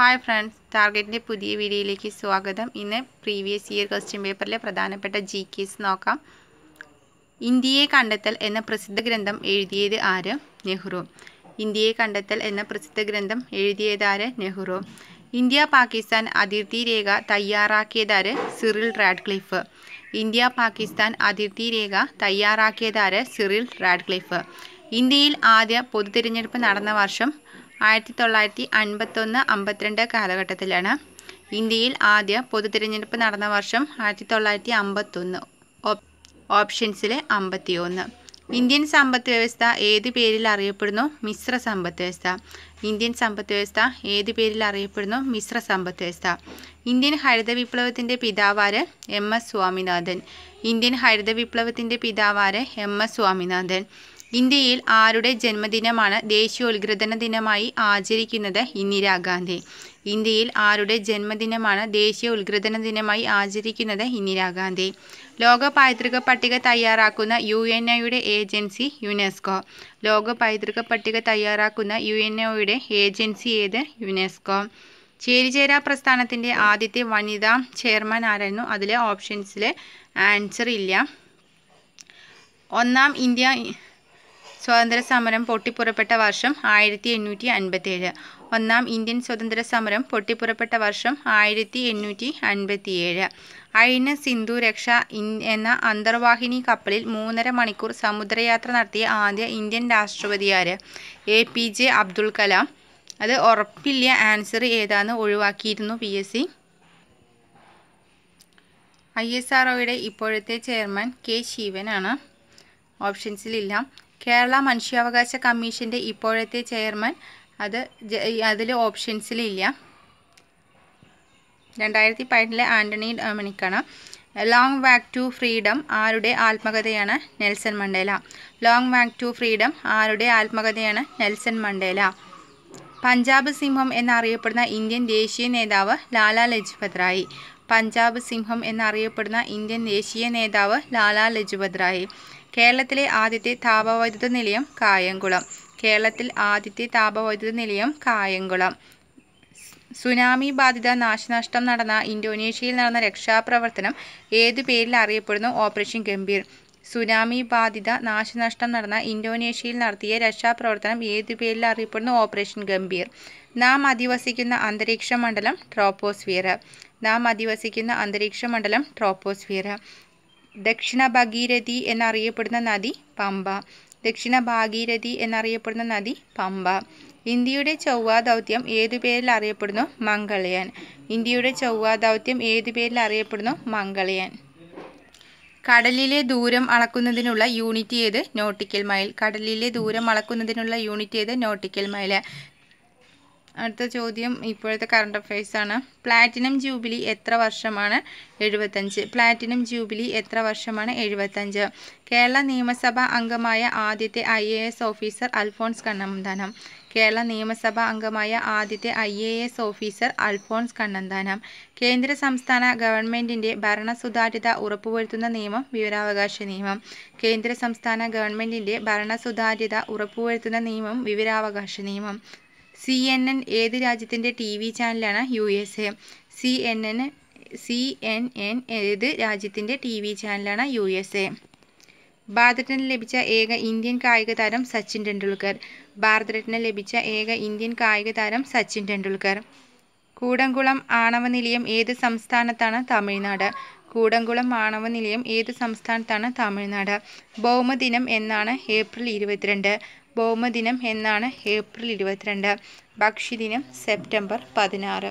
hi friends ടാർഗറ്റിൻ്റെ പുതിയ വീഡിയോയിലേക്ക് സ്വാഗതം ഇന്ന് പ്രീവിയസ് ഇയർ ക്വസ്റ്റ്യൻ പേപ്പറിലെ പ്രധാനപ്പെട്ട ജി കെസ് നോക്കാം ഇന്ത്യയെ കണ്ടെത്തൽ എന്ന പ്രസിദ്ധ ഗ്രന്ഥം എഴുതിയത് ആര് നെഹ്റു ഇന്ത്യയെ കണ്ടെത്തൽ എന്ന പ്രസിദ്ധ ഗ്രന്ഥം എഴുതിയതാര് നെഹ്റു ഇന്ത്യ പാകിസ്ഥാൻ അതിർത്തി രേഖ തയ്യാറാക്കിയതാര് സിറിൽ റാഡ്ക്ലിഫ് ഇന്ത്യ പാകിസ്ഥാൻ അതിർത്തി രേഖ തയ്യാറാക്കിയതാര് സിറിൽ റാഡ്ക്ലിഫ് ഇന്ത്യയിൽ ആദ്യ പൊതു തിരഞ്ഞെടുപ്പ് നടന്ന വർഷം ആയിരത്തി തൊള്ളായിരത്തി അൻപത്തൊന്ന് അമ്പത്തിരണ്ട് കാലഘട്ടത്തിലാണ് ഇന്ത്യയിൽ ആദ്യ പൊതു തിരഞ്ഞെടുപ്പ് നടന്ന വർഷം ആയിരത്തി തൊള്ളായിരത്തി അമ്പത്തൊന്ന് ഓപ്ഷൻസിലെ അമ്പത്തിയൊന്ന് ഇന്ത്യൻ സമ്പദ് വ്യവസ്ഥ ഏത് പേരിൽ അറിയപ്പെടുന്നു മിശ്ര സമ്പദ് വ്യവസ്ഥ ഇന്ത്യൻ സമ്പദ് വ്യവസ്ഥ ഏത് പേരിൽ അറിയപ്പെടുന്നു മിശ്ര സമ്പദ് വ്യവസ്ഥ ഇന്ത്യൻ ഹരിത വിപ്ലവത്തിൻ്റെ പിതാവാര് എം എസ് സ്വാമിനാഥൻ ഇന്ത്യൻ ഹരിത വിപ്ലവത്തിൻ്റെ പിതാവാര് എം എസ് സ്വാമിനാഥൻ ഇന്ത്യയിൽ ആരുടെ ജന്മദിനമാണ് ദേശീയോത്ഗ്രഥന ദിനമായി ആചരിക്കുന്നത് ഇന്ദിരാഗാന്ധി ഇന്ത്യയിൽ ആരുടെ ജന്മദിനമാണ് ദേശീയ ഉദ്ഗ്രഥന ദിനമായി ആചരിക്കുന്നത് ഇന്ദിരാഗാന്ധി ലോക പൈതൃക പട്ടിക തയ്യാറാക്കുന്ന യു എൻ ഒയുടെ ഏജൻസി യുനെസ്കോ ലോക പൈതൃക പട്ടിക തയ്യാറാക്കുന്ന യു എൻ ഒയുടെ ഏജൻസി ഏത് യുനെസ്കോ ചേരിചേരാ പ്രസ്ഥാനത്തിൻ്റെ ആദ്യത്തെ വനിതാ ചെയർമാൻ ആരായിരുന്നു അതിലെ ഓപ്ഷൻസിൽ ആൻസർ ഇല്ല ഒന്നാം ഇന്ത്യ സ്വാതന്ത്ര്യ സമരം പൊട്ടിപ്പുറപ്പെട്ട വർഷം ആയിരത്തി എണ്ണൂറ്റി അൻപത്തിയേഴ് ഒന്നാം ഇന്ത്യൻ സ്വതന്ത്ര സമരം പൊട്ടിപ്പുറപ്പെട്ട വർഷം ആയിരത്തി എണ്ണൂറ്റി അൻപത്തിയേഴ് ഐ എൻ എസ് സിന്ധു രക്ഷ എന്ന അന്തർവാഹിനി കപ്പലിൽ മൂന്നര മണിക്കൂർ സമുദ്രയാത്ര നടത്തിയ ആദ്യ ഇന്ത്യൻ രാഷ്ട്രപതിയാര് A P J Abdul Kalam അത് ഉറപ്പില്ല ആൻസർ ഏതാന്ന് ഒഴിവാക്കിയിരുന്നു P S C I S R ഒയുടെ ഇപ്പോഴത്തെ ചെയർമാൻ കെ ശിവനാണ് ഓപ്ഷൻസിലില്ല കേരള മനുഷ്യാവകാശ കമ്മീഷൻ്റെ ഇപ്പോഴത്തെ ചെയർമാൻ അത് അതിൽ ഓപ്ഷൻസിലില്ല രണ്ടായിരത്തി പതിനെട്ടിലെ ആൻ്റണി ഡൊമിനിക്കാണ് ലോങ് വാക്ക് ടു ഫ്രീഡം ആരുടെ ആത്മകഥയാണ് Nelson Mandela long walk to freedom ആരുടെ ആത്മകഥയാണ് നെൽസൺ മണ്ടേല പഞ്ചാബ് സിംഹം എന്നറിയപ്പെടുന്ന ഇന്ത്യൻ ദേശീയ നേതാവ് ലാലാ ലജ്പത് റായി പഞ്ചാബ് സിംഹം എന്നറിയപ്പെടുന്ന ഇന്ത്യൻ ദേശീയ നേതാവ് ലാലാ ലജ്പത് റായി കേരളത്തിലെ ആദ്യത്തെ താപവൈദ്യുത നിലയം കായംകുളം കേരളത്തിൽ ആദ്യത്തെ താപവൈദ്യുത നിലയം കായംകുളം സുനാമി ബാധിത നാശനഷ്ടം നടന്ന ഇന്തോനേഷ്യയിൽ നടന്ന രക്ഷാപ്രവർത്തനം ഏതു പേരിൽ അറിയപ്പെടുന്നു ഓപ്പറേഷൻ ഗംഭീർ സുനാമി ബാധിത നാശനഷ്ടം നടന്ന ഇന്തോനേഷ്യയിൽ നടത്തിയ രക്ഷാപ്രവർത്തനം ഏതു പേരിൽ അറിയപ്പെടുന്നു ഓപ്പറേഷൻ ഗംഭീർ നാം അധിവസിക്കുന്ന അന്തരീക്ഷ മണ്ഡലം ട്രോപ്പോസ്ഫിയർ നാം അധിവസിക്കുന്ന അന്തരീക്ഷ മണ്ഡലം ട്രോപ്പോസ്ഫിയർ ദക്ഷിണ ഭഗീരഥി എന്നറിയപ്പെടുന്ന നദി പമ്പ ദക്ഷിണ ഭാഗീരഥി എന്നറിയപ്പെടുന്ന നദി പമ്പ ഇന്ത്യയുടെ ചൊവ്വാ ദൗത്യം ഏതു പേരിൽ അറിയപ്പെടുന്നു മംഗളയാൻ ഇന്ത്യയുടെ ചൊവ്വാ ദൗത്യം ഏതു പേരിൽ അറിയപ്പെടുന്നു മംഗളയാൻ കടലിലെ ദൂരം അളക്കുന്നതിനുള്ള യൂണിറ്റ് ഏത് നോട്ടിക്കൽ മൈൽ കടലിലെ ദൂരം അളക്കുന്നതിനുള്ള യൂണിറ്റ് ഏത് നോട്ടിക്കൽ മൈൽ അടുത്ത ചോദ്യം ഇപ്പോഴത്തെ കറണ്ട് അഫയേഴ്സാണ് പ്ലാറ്റിനം ജൂബിലി എത്ര വർഷമാണ് എഴുപത്തഞ്ച് പ്ലാറ്റിനം ജൂബിലി എത്ര വർഷമാണ് എഴുപത്തഞ്ച് കേരള നിയമസഭാ അംഗമായ ആദ്യത്തെ ഐ ഓഫീസർ അൽഫോൺസ് കണ്ണന്താനം കേരള നിയമസഭാ അംഗമായ ആദ്യത്തെ I A S officer Alphons Kannanthanam കേന്ദ്ര സംസ്ഥാന ഗവൺമെൻറ്റിൻ്റെ ഭരണസുതാര്യത ഉറപ്പുവരുത്തുന്ന നിയമം വിവരാവകാശ നിയമം കേന്ദ്ര സംസ്ഥാന ഗവൺമെൻറ്റിൻ്റെ ഭരണസുതാര്യത ഉറപ്പുവരുത്തുന്ന നിയമം വിവരാവകാശ നിയമം സി എൻ എൻ ഏത് രാജ്യത്തിൻ്റെ ടി വി ചാനലാണ് U S A C N N C N N ഏത് രാജ്യത്തിൻ്റെ ടി വി ചാനലാണ് യു എസ് എ ഭാരതരത്നം ലഭിച്ച ഏക ഇന്ത്യൻ കായിക താരം സച്ചിൻ ടെണ്ടുൽക്കർ ഭാരതരത്നം ലഭിച്ച ഏക ഇന്ത്യൻ കായിക താരം സച്ചിൻ ടെണ്ടുൽക്കർ കൂടംകുളം ആണവ നിലയം ഏത് സംസ്ഥാനത്താണ് തമിഴ്നാട് കൂടംകുളം ആണവ നിലയം ഏത് സംസ്ഥാനത്താണ് തമിഴ്നാട് ഭൗമദിനം എന്നാണ് ഏപ്രിൽ ഇരുപത്തിരണ്ട് ഭൗമദിനം എന്നാണ് ഏപ്രിൽ ഇരുപത്തിരണ്ട് ഭക്ഷ്യദിനം സെപ്റ്റംബർ പതിനാറ്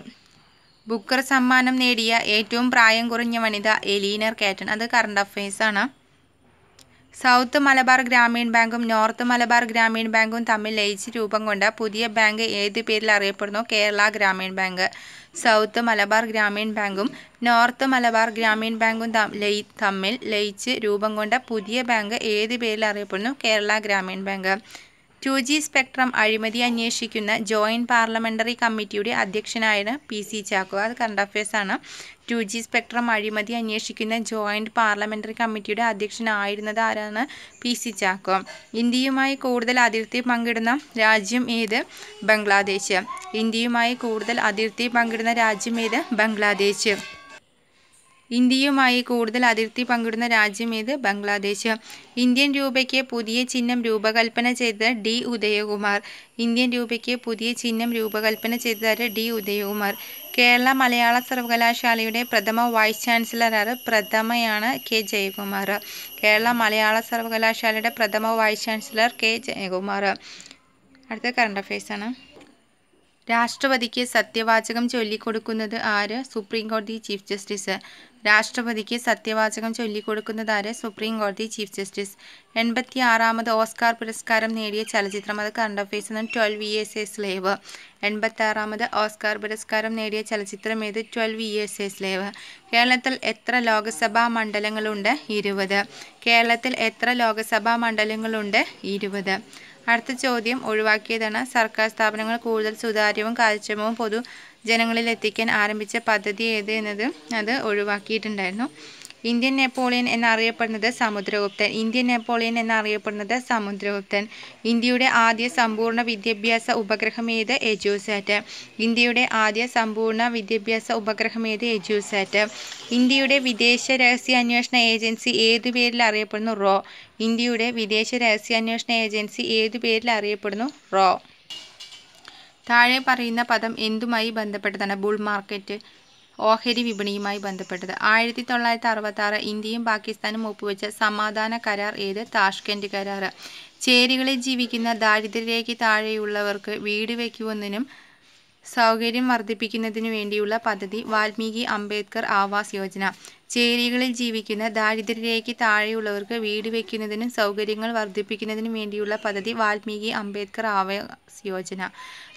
ബുക്കർ സമ്മാനം നേടിയ ഏറ്റവും പ്രായം കുറഞ്ഞ വനിത എലീനർ കാറ്റൺ അത് കറണ്ട് അഫയേഴ്സാണ് സൗത്ത് മലബാർ ഗ്രാമീൺ ബാങ്കും നോർത്ത് മലബാർ ഗ്രാമീൺ ബാങ്കും തമ്മിൽ ലയിച്ച് രൂപം കൊണ്ട പുതിയ ബാങ്ക് ഏത് പേരിൽ അറിയപ്പെടുന്നു കേരള ഗ്രാമീൺ ബാങ്ക് സൗത്ത് മലബാർ ഗ്രാമീൺ ബാങ്കും നോർത്ത് മലബാർ ഗ്രാമീൺ ബാങ്കും തമ്മിൽ ലയിച്ച് രൂപം കൊണ്ട പുതിയ ബാങ്ക് ഏത് പേരിൽ അറിയപ്പെടുന്നു Kerala Grameen bank two G spectrum അഴിമതി അന്വേഷിക്കുന്ന ജോയിൻറ്റ് പാർലമെൻ്ററി കമ്മിറ്റിയുടെ അധ്യക്ഷനായിരുന്നു പി സി ചാക്കോ അത് കറണ്ട് അഫയേഴ്സാണ് ടു ജി സ്പെക്ട്രം അഴിമതി അന്വേഷിക്കുന്ന ജോയിൻറ്റ് പാർലമെൻ്ററി കമ്മിറ്റിയുടെ അധ്യക്ഷനായിരുന്നത് ആരാണ് പി സി ചാക്കോ ഇന്ത്യയുമായി കൂടുതൽ അതിർത്തി പങ്കിടുന്ന രാജ്യം ഏത് ബംഗ്ലാദേശ് ഇന്ത്യയുമായി കൂടുതൽ അതിർത്തി പങ്കിടുന്ന രാജ്യം ഏത് ബംഗ്ലാദേശ് ഇന്ത്യയുമായി കൂടുതൽ അതിർത്തി പങ്കിടുന്ന രാജ്യം ഏത് ബംഗ്ലാദേശ് ഇന്ത്യൻ രൂപയ്ക്ക് പുതിയ ചിഹ്നം രൂപകൽപ്പന ചെയ്ത ഡി ഉദയകുമാർ ഇന്ത്യൻ രൂപയ്ക്ക് പുതിയ ചിഹ്നം രൂപകൽപ്പന ചെയ്ത ഡി ഉദയകുമാർ കേരള മലയാള സർവകലാശാലയുടെ പ്രഥമ വൈസ് ചാൻസലറാണ് പ്രഥമയാണ് കെ ജയകുമാർ കേരള മലയാള സർവകലാശാലയുടെ പ്രഥമ വൈസ് ചാൻസലർ കെ ജയകുമാർ അടുത്ത കറണ്ട് അഫയേഴ്സാണ് രാഷ്ട്രപതിക്ക് സത്യവാചകം ചൊല്ലിക്കൊടുക്കുന്നത് ആര് സുപ്രീം കോടതി ചീഫ് ജസ്റ്റിസ് രാഷ്ട്രപതിക്ക് സത്യവാചകം ചൊല്ലിക്കൊടുക്കുന്നത് ആര് സുപ്രീം കോടതി ചീഫ് ജസ്റ്റിസ് എൺപത്തി ആറാമത് ഓസ്കാർ പുരസ്കാരം നേടിയ ചലച്ചിത്രം അത് കറണ്ട് അഫയേഴ്സ് എന്നും ട്വൽവ് എസ് എസ് ലേവ് എൺപത്തി ആറാമത് ഓസ്കാർ പുരസ്കാരം നേടിയ ചലച്ചിത്രം ഏത് ട്വൽവ് എസ് എസ് ലേവ് കേരളത്തിൽ എത്ര ലോകസഭാ മണ്ഡലങ്ങളുണ്ട് ഇരുപത് കേരളത്തിൽ എത്ര ലോകസഭാ മണ്ഡലങ്ങളുണ്ട് ഇരുപത് അടുത്ത ചോദ്യം ഒഴിവാക്കിയതാണ് സർക്കാർ സ്ഥാപനങ്ങൾ കൂടുതൽ സുതാര്യവും കാര്യക്ഷമവും പൊതു എത്തിക്കാൻ ആരംഭിച്ച പദ്ധതി ഏത് എന്നത് അത് ഒഴിവാക്കിയിട്ടുണ്ടായിരുന്നു ഇന്ത്യൻ നെപ്പോളിയൻ എന്നറിയപ്പെടുന്നത് സമുദ്രഗുപ്തൻ ഇന്ത്യൻ നെപ്പോളിയൻ എന്നറിയപ്പെടുന്നത് സമുദ്രഗുപ്തൻ ഇന്ത്യയുടെ ആദ്യ സമ്പൂർണ്ണ വിദ്യാഭ്യാസ ഏത് എജ്യൂസാറ്റ് ഇന്ത്യയുടെ ആദ്യ സമ്പൂർണ്ണ വിദ്യാഭ്യാസ ഏത് എജ്യൂസാറ്റ് ഇന്ത്യയുടെ വിദേശ രഹസ്യ അന്വേഷണ ഏജൻസി ഏതു പേരിൽ അറിയപ്പെടുന്നു റോ ഇന്ത്യയുടെ വിദേശ രഹസ്യ അന്വേഷണ ഏജൻസി ഏതു പേരിൽ അറിയപ്പെടുന്നു റോ താഴെ പറയുന്ന പദം എന്തുമായി ബന്ധപ്പെട്ടതാണ് ബുൾ മാർക്കറ്റ് ഓഹരി വിപണിയുമായി ബന്ധപ്പെട്ടത് ആയിരത്തി തൊള്ളായിരത്തി അറുപത്തി ഇന്ത്യയും പാകിസ്ഥാനും ഒപ്പുവെച്ച സമാധാന കരാർ ഏത് താഷ്കെൻഡ് കരാർ ചേരികളിൽ ജീവിക്കുന്ന ദാരിദ്ര്യരേഖ താഴെയുള്ളവർക്ക് വീട് വയ്ക്കുമെന്നതിനും സൗകര്യം വർദ്ധിപ്പിക്കുന്നതിനു വേണ്ടിയുള്ള പദ്ധതി വാൽമീകി അംബേദ്കർ ആവാസ് യോജന ചേരികളിൽ ജീവിക്കുന്ന ദാരിദ്ര്യരേഖയ്ക്ക് താഴെയുള്ളവർക്ക് വീട് വയ്ക്കുന്നതിനും സൗകര്യങ്ങൾ വർദ്ധിപ്പിക്കുന്നതിനും വേണ്ടിയുള്ള പദ്ധതി വാൽമീകി അംബേദ്കർ ആവാസ് യോജന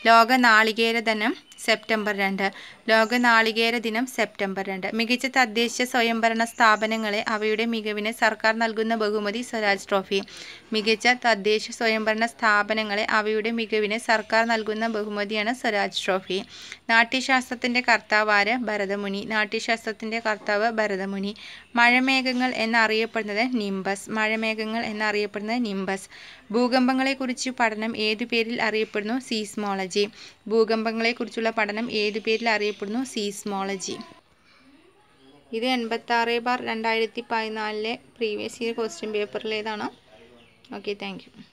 ലോക നാളികേര ദിനം സെപ്റ്റംബർ രണ്ട് ലോക നാളികേര ദിനം സെപ്റ്റംബർ രണ്ട് മികച്ച തദ്ദേശ സ്വയംഭരണ സ്ഥാപനങ്ങളെ അവയുടെ മികവിന് സർക്കാർ നൽകുന്ന ബഹുമതി സ്വരാജ് ട്രോഫി മികച്ച തദ്ദേശ സ്വയംഭരണ സ്ഥാപനങ്ങളെ അവയുടെ മികവിന് സർക്കാർ നൽകുന്ന ബഹുമതിയാണ് സ്വരാജ് ട്രോഫി നാട്യശാസ്ത്രത്തിൻ്റെ കർത്താവ് ആര് ഭരതമുനി നാട്യശാസ്ത്രത്തിൻ്റെ കർത്താവ് ഭരത ഭരതമുനി മഴമേഘങ്ങൾ എന്നറിയപ്പെടുന്നത് നിംബസ് മഴമേഘങ്ങൾ എന്നറിയപ്പെടുന്നത് നിംബസ് ഭൂകമ്പങ്ങളെക്കുറിച്ച് പഠനം ഏതു പേരിൽ അറിയപ്പെടുന്നു സീസ്മോളജി ഭൂകമ്പങ്ങളെക്കുറിച്ചുള്ള പഠനം ഏതു പേരിൽ അറിയപ്പെടുന്നു സീസ്മോളജി ഇത് എൺപത്താറ് ബാർ രണ്ടായിരത്തി പതിനാലിലെ പ്രീവിയസ് ഇയർ ക്വസ്റ്റ്യൻ പേപ്പറിലേതാണ് ഓക്കെ താങ്ക്